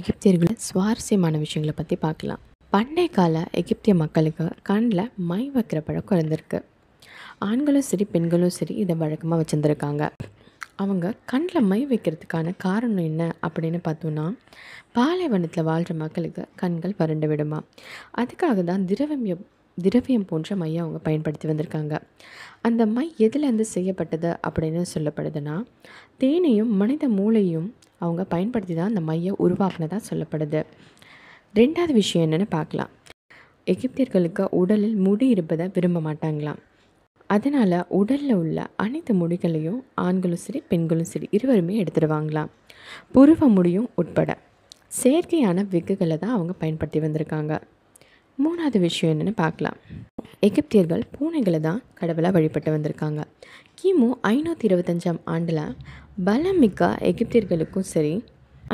எகிப்தியர்கள் சுவாரஸ்யமான விஷயங்களை பற்றி பார்க்கலாம் பண்டைய கால எகிப்திய மக்களுக்கு கண்ணில் மை வைக்கிற பழக்கம் இருந்திருக்கு ஆண்களும் சரி பெண்களும் சரி இதை வழக்கமாக வச்சுருந்துருக்காங்க அவங்க கண்ணில் மை வைக்கிறதுக்கான காரணம் என்ன அப்படின்னு பார்த்தோன்னா பாலைவனத்தில் வாழ்கிற மக்களுக்கு கண்கள் வறண்டு விடுமா அதுக்காக தான் திரவம் திரவியம் போன்ற மையை அவங்க பயன்படுத்தி வந்திருக்காங்க அந்த மை எதுலேருந்து செய்யப்பட்டது அப்படின்னு சொல்லப்படுதுன்னா தேனையும் மனித மூளையும் அவங்க பயன்படுத்தி தான் அந்த மையை உருவாக்குனதாக சொல்லப்படுது ரெண்டாவது விஷயம் என்னென்னு பார்க்கலாம் எகிப்தியர்களுக்கு உடலில் முடி இருப்பதை விரும்ப மாட்டாங்களாம் அதனால் உடலில் உள்ள அனைத்து முடிகளையும் ஆண்களும் சரி பெண்களும் சரி இருவருமே எடுத்துடுவாங்களாம் புருவ முடியும் உட்பட செயற்கையான விக்குகளை தான் அவங்க பயன்படுத்தி வந்திருக்காங்க மூணாவது விஷயம் என்னென்னு பார்க்கலாம் எகிப்தியர்கள் பூனைகளை தான் கடவுளாக வழிபட்டு வந்திருக்காங்க கிமு ஐநூற்றி இருபத்தஞ்சாம் ஆண்டில் பலமிக்க எகிப்தியர்களுக்கும் சரி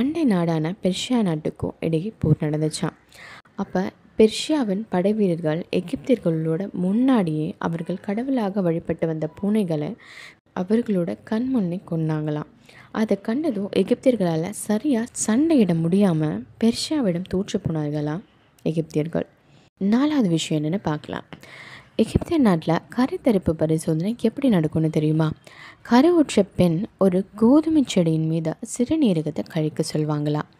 அண்டை நாடான பெர்ஷியா நாட்டுக்கும் இடையே போர் நடந்துச்சான் அப்போ பெர்ஷியாவின் படைவீரர்கள் எகிப்தியர்களோட முன்னாடியே அவர்கள் கடவுளாக வழிபட்டு வந்த பூனைகளை அவர்களோட கண் முன்னே கொன்னாங்களாம் அதை கண்டதும் எகிப்தியர்களால் சரியாக சண்டையிட முடியாமல் பெர்ஷியாவிடம் தோற்று போனார்களாம் எகிப்தியர்கள் நாலாவது விஷயம் என்னென்னு பார்க்கலாம் எகிப்திய நாட்டில் கரைத்தரிப்பு பரிசோதனை எப்படி நடக்கும்னு தெரியுமா கரை பெண் ஒரு கோதுமை செடியின் மீது சிறுநீரகத்தை கழிக்க சொல்வாங்களாம்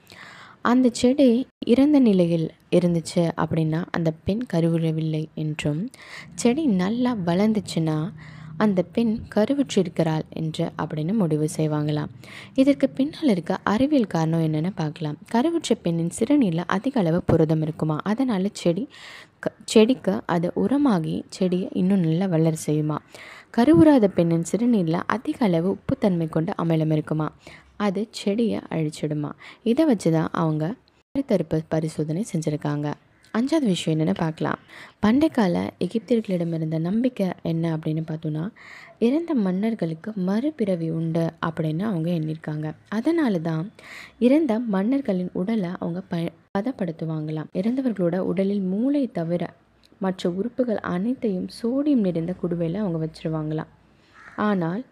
அந்த செடி இறந்த நிலையில் இருந்துச்சு அப்படின்னா அந்த பெண் கருவுறவில்லை என்றும் செடி நல்லா வளர்ந்துச்சுன்னா அந்த பெண் கருவுற்றிருக்கிறாள் என்று அப்படின்னு முடிவு செய்வாங்களாம் இதற்கு பின்னால் இருக்க அறிவியல் காரணம் என்னென்னு பார்க்கலாம் கருவுற்ற பெண்ணின் சிறுநீரில் அதிக அளவு புரதம் இருக்குமா அதனால் செடி செடிக்கு அது உரமாகி செடியை இன்னும் நல்லா வளர செய்யுமா கருவுறாத பெண்ணின் சிறுநீரில் அதிக அளவு உப்புத்தன்மை கொண்டு அமிலம் இருக்குமா அது செடியை அழிச்சிடுமா இதை வச்சு தான் அவங்க கருத்தருப்பு பரிசோதனை செஞ்சுருக்காங்க அஞ்சாவது விஷயம் என்னென்னு பார்க்கலாம் பண்டை கால எகிப்தர்களிடம் இருந்த நம்பிக்கை என்ன அப்படின்னு பார்த்தோன்னா இறந்த மன்னர்களுக்கு மறுபிறவி உண்டு அப்படின்னு அவங்க எண்ணியிருக்காங்க அதனால தான் இறந்த மன்னர்களின் உடலை அவங்க ப பதப்படுத்துவாங்களாம் இறந்தவர்களோட உடலில் மூளை தவிர மற்ற உறுப்புகள் அனைத்தையும் சோடியம் நிறைந்த குடுவையில் அவங்க வச்சுருவாங்களாம் ஆனால்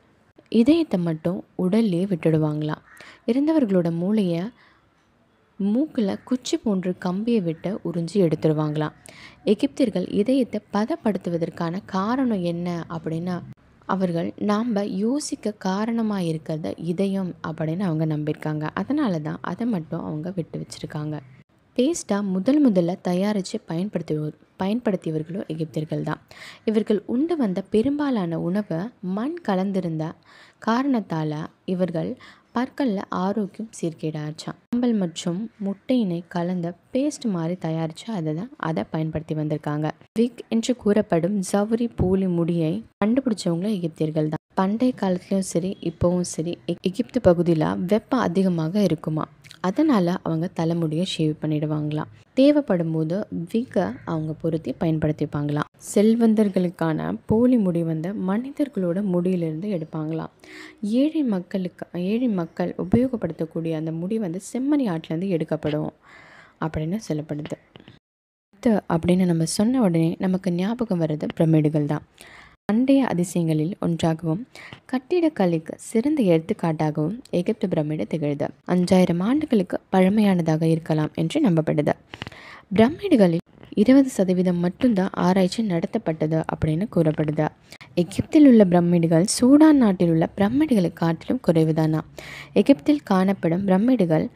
இதயத்தை மட்டும் உடல்லே விட்டுடுவாங்களாம் இறந்தவர்களோட மூளையை மூக்கில் குச்சி போன்று கம்பியை விட்டு உறிஞ்சி எடுத்துருவாங்களாம் எகிப்தியர்கள் இதயத்தை பதப்படுத்துவதற்கான காரணம் என்ன அப்படின்னா அவர்கள் நாம் யோசிக்க காரணமாக இருக்கிறத இதயம் அப்படின்னு அவங்க நம்பியிருக்காங்க அதனால தான் அதை மட்டும் அவங்க விட்டு வச்சுருக்காங்க பேஸ்ட்டாக முதல் முதல்ல தயாரித்து பயன்படுத்தி பயன்படுத்தியவர்களும் எகிப்தியர்கள் தான் இவர்கள் உண்டு வந்த பெரும்பாலான உணவை மண் கலந்திருந்த காரணத்தால் இவர்கள் பற்களில் ஆரோக்கியம் சீர்கேடாச்சான் சாம்பல் மற்றும் முட்டையினை கலந்த பேஸ்ட் மாதிரி தயாரித்து அதை தான் அதை பயன்படுத்தி வந்திருக்காங்க விக் என்று கூறப்படும் ஜவுரி பூலி முடியை கண்டுபிடிச்சவங்களும் எகிப்தியர்கள் தான் பண்டைய காலத்துலேயும் சரி இப்போவும் சரி எகிப்து பகுதியில் வெப்பம் அதிகமாக இருக்குமா அதனால் அவங்க தலைமுடியை ஷேவ் பண்ணிடுவாங்களாம் தேவைப்படும் போது விகை அவங்க பொருத்தி பயன்படுத்திப்பாங்களாம் செல்வந்தர்களுக்கான போலி முடி வந்து மனிதர்களோட முடியிலிருந்து எடுப்பாங்களாம் ஏழை மக்களுக்கு ஏழை மக்கள் உபயோகப்படுத்தக்கூடிய அந்த முடி வந்து செம்மணி ஆட்டிலேருந்து எடுக்கப்படும் அப்படின்னு சொல்லப்படுது அப்படின்னு நம்ம சொன்ன உடனே நமக்கு ஞாபகம் வர்றது பிரமிடுகள் தான் பண்டைய அதிசயங்களில் ஒன்றாகவும் கட்டிடக்கலைக்கு சிறந்த எடுத்துக்காட்டாகவும் எகிப்து பிரமிடு திகழ்து அஞ்சாயிரம் ஆண்டுகளுக்கு பழமையானதாக இருக்கலாம் என்று நம்பப்படுது பிரமிடுகளில் இருபது சதவீதம் மட்டும்தான் ஆராய்ச்சி நடத்தப்பட்டது அப்படின்னு கூறப்படுது எகிப்தில் உள்ள பிரம்மிடுகள் சூடான் நாட்டில் உள்ள பிரம்மிடுகளை காட்டிலும் குறைவுதானா எகிப்தில் காணப்படும் பிரமிடுகள்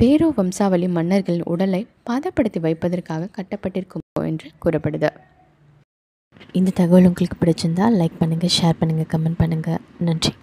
பேரோ வம்சாவளி மன்னர்களின் உடலை பதப்படுத்தி வைப்பதற்காக கட்டப்பட்டிருக்கும் என்று கூறப்படுது இந்த தகவல் உங்களுக்கு பிடிச்சிருந்தால் லைக் பண்ணுங்கள் ஷேர் பண்ணுங்கள் கமெண்ட் பண்ணுங்கள் நன்றி